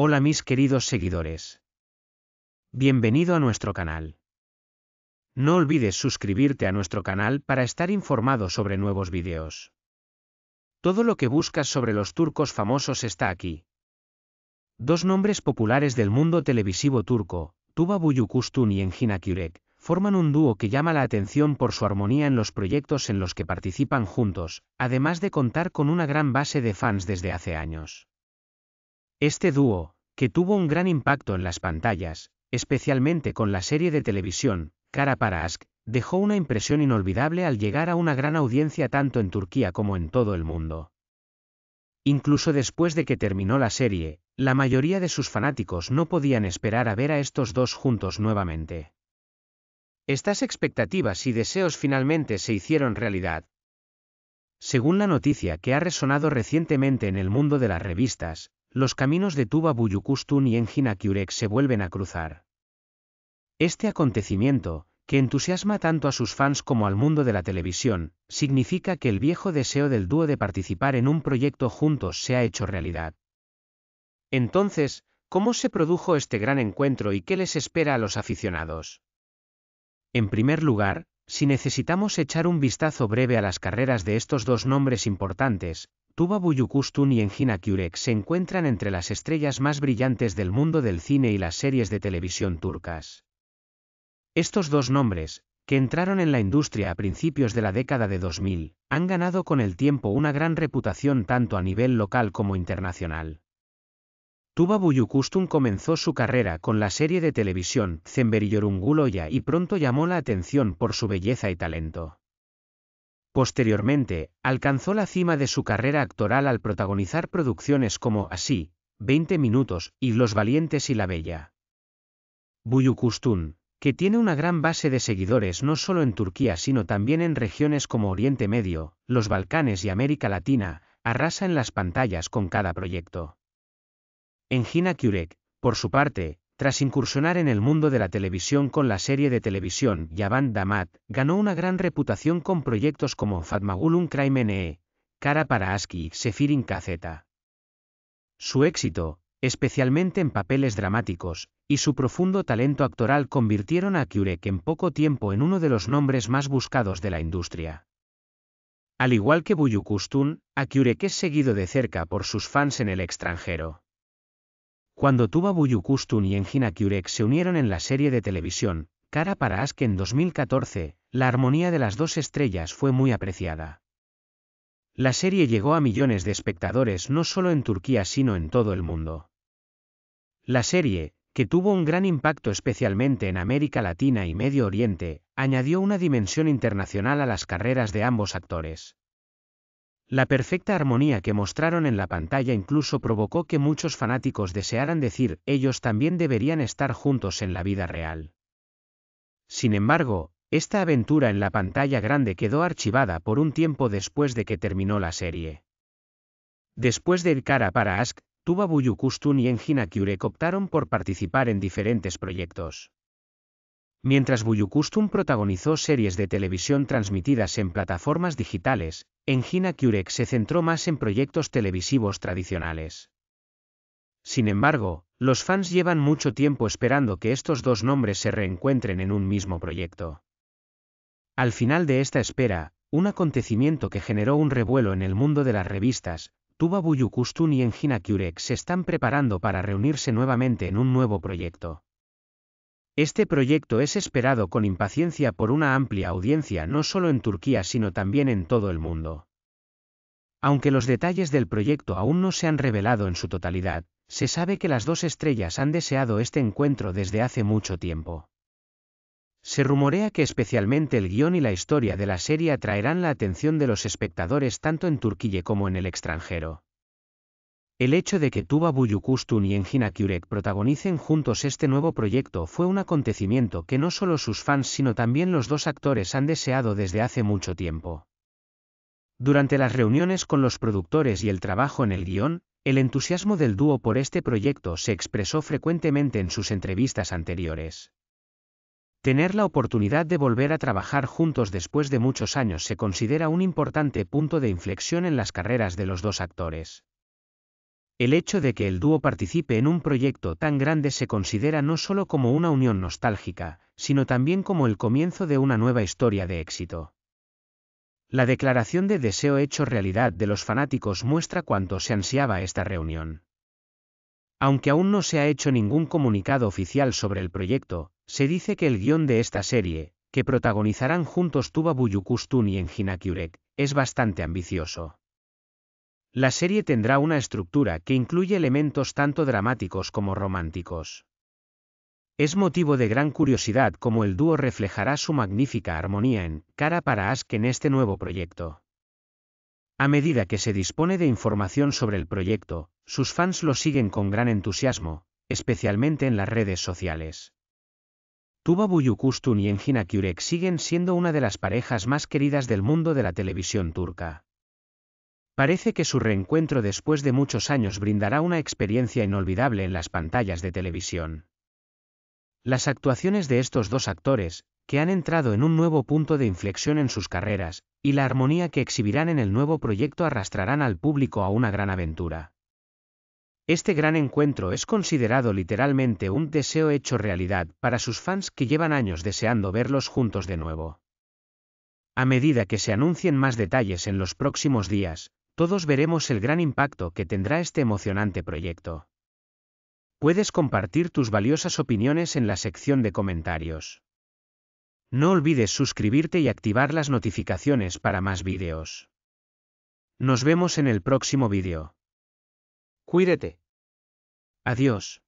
Hola mis queridos seguidores. Bienvenido a nuestro canal. No olvides suscribirte a nuestro canal para estar informado sobre nuevos videos. Todo lo que buscas sobre los turcos famosos está aquí. Dos nombres populares del mundo televisivo turco, Tuba Buyukustun y Engin Kurek, forman un dúo que llama la atención por su armonía en los proyectos en los que participan juntos, además de contar con una gran base de fans desde hace años. Este dúo, que tuvo un gran impacto en las pantallas, especialmente con la serie de televisión, Cara para Ask, dejó una impresión inolvidable al llegar a una gran audiencia tanto en Turquía como en todo el mundo. Incluso después de que terminó la serie, la mayoría de sus fanáticos no podían esperar a ver a estos dos juntos nuevamente. Estas expectativas y deseos finalmente se hicieron realidad. Según la noticia que ha resonado recientemente en el mundo de las revistas, los caminos de Tuba Buyukustun y Engin Kyurek se vuelven a cruzar. Este acontecimiento, que entusiasma tanto a sus fans como al mundo de la televisión, significa que el viejo deseo del dúo de participar en un proyecto juntos se ha hecho realidad. Entonces, ¿cómo se produjo este gran encuentro y qué les espera a los aficionados? En primer lugar, si necesitamos echar un vistazo breve a las carreras de estos dos nombres importantes, Tuba Buyukustun y Engina Kurek se encuentran entre las estrellas más brillantes del mundo del cine y las series de televisión turcas. Estos dos nombres, que entraron en la industria a principios de la década de 2000, han ganado con el tiempo una gran reputación tanto a nivel local como internacional. Tuba Buyukustun comenzó su carrera con la serie de televisión Zemberiyorunguloya y pronto llamó la atención por su belleza y talento. Posteriormente, alcanzó la cima de su carrera actoral al protagonizar producciones como Así, 20 minutos y Los valientes y la bella. Buyukustun, que tiene una gran base de seguidores no solo en Turquía sino también en regiones como Oriente Medio, los Balcanes y América Latina, arrasa en las pantallas con cada proyecto. Engina Gina por su parte, tras incursionar en el mundo de la televisión con la serie de televisión Yavan Damat, ganó una gran reputación con proyectos como Fatmagulun Crime NE, Cara para Aski, Sefirin Kazeta. Su éxito, especialmente en papeles dramáticos, y su profundo talento actoral convirtieron a Kurek en poco tiempo en uno de los nombres más buscados de la industria. Al igual que Buyukustun, Akurek es seguido de cerca por sus fans en el extranjero. Cuando Tuba Buyukustun y Engina Kurek se unieron en la serie de televisión, Cara para Ask en 2014, la armonía de las dos estrellas fue muy apreciada. La serie llegó a millones de espectadores no solo en Turquía sino en todo el mundo. La serie, que tuvo un gran impacto especialmente en América Latina y Medio Oriente, añadió una dimensión internacional a las carreras de ambos actores. La perfecta armonía que mostraron en la pantalla incluso provocó que muchos fanáticos desearan decir ellos también deberían estar juntos en la vida real. Sin embargo, esta aventura en la pantalla grande quedó archivada por un tiempo después de que terminó la serie. Después ir cara para Ask, Tuba Buyukustun y Engina Kyurek optaron por participar en diferentes proyectos. Mientras Buyukustun protagonizó series de televisión transmitidas en plataformas digitales, Engina Curex se centró más en proyectos televisivos tradicionales. Sin embargo, los fans llevan mucho tiempo esperando que estos dos nombres se reencuentren en un mismo proyecto. Al final de esta espera, un acontecimiento que generó un revuelo en el mundo de las revistas, Tuba Buyukustun y Engina Kurek se están preparando para reunirse nuevamente en un nuevo proyecto. Este proyecto es esperado con impaciencia por una amplia audiencia no solo en Turquía sino también en todo el mundo. Aunque los detalles del proyecto aún no se han revelado en su totalidad, se sabe que las dos estrellas han deseado este encuentro desde hace mucho tiempo. Se rumorea que especialmente el guión y la historia de la serie atraerán la atención de los espectadores tanto en Turquía como en el extranjero. El hecho de que Tuba Buyukustun y Engina Kurek protagonicen juntos este nuevo proyecto fue un acontecimiento que no solo sus fans sino también los dos actores han deseado desde hace mucho tiempo. Durante las reuniones con los productores y el trabajo en el guión, el entusiasmo del dúo por este proyecto se expresó frecuentemente en sus entrevistas anteriores. Tener la oportunidad de volver a trabajar juntos después de muchos años se considera un importante punto de inflexión en las carreras de los dos actores. El hecho de que el dúo participe en un proyecto tan grande se considera no solo como una unión nostálgica, sino también como el comienzo de una nueva historia de éxito. La declaración de deseo hecho realidad de los fanáticos muestra cuánto se ansiaba esta reunión. Aunque aún no se ha hecho ningún comunicado oficial sobre el proyecto, se dice que el guión de esta serie, que protagonizarán juntos Tuba Buyukustun y Enjina Kyurek, es bastante ambicioso. La serie tendrá una estructura que incluye elementos tanto dramáticos como románticos. Es motivo de gran curiosidad cómo el dúo reflejará su magnífica armonía en Cara para Ask en este nuevo proyecto. A medida que se dispone de información sobre el proyecto, sus fans lo siguen con gran entusiasmo, especialmente en las redes sociales. Tuba Buyukustun y Engin Akyürek siguen siendo una de las parejas más queridas del mundo de la televisión turca. Parece que su reencuentro después de muchos años brindará una experiencia inolvidable en las pantallas de televisión. Las actuaciones de estos dos actores, que han entrado en un nuevo punto de inflexión en sus carreras, y la armonía que exhibirán en el nuevo proyecto arrastrarán al público a una gran aventura. Este gran encuentro es considerado literalmente un deseo hecho realidad para sus fans que llevan años deseando verlos juntos de nuevo. A medida que se anuncien más detalles en los próximos días, todos veremos el gran impacto que tendrá este emocionante proyecto. Puedes compartir tus valiosas opiniones en la sección de comentarios. No olvides suscribirte y activar las notificaciones para más vídeos. Nos vemos en el próximo vídeo. Cuídate. Adiós.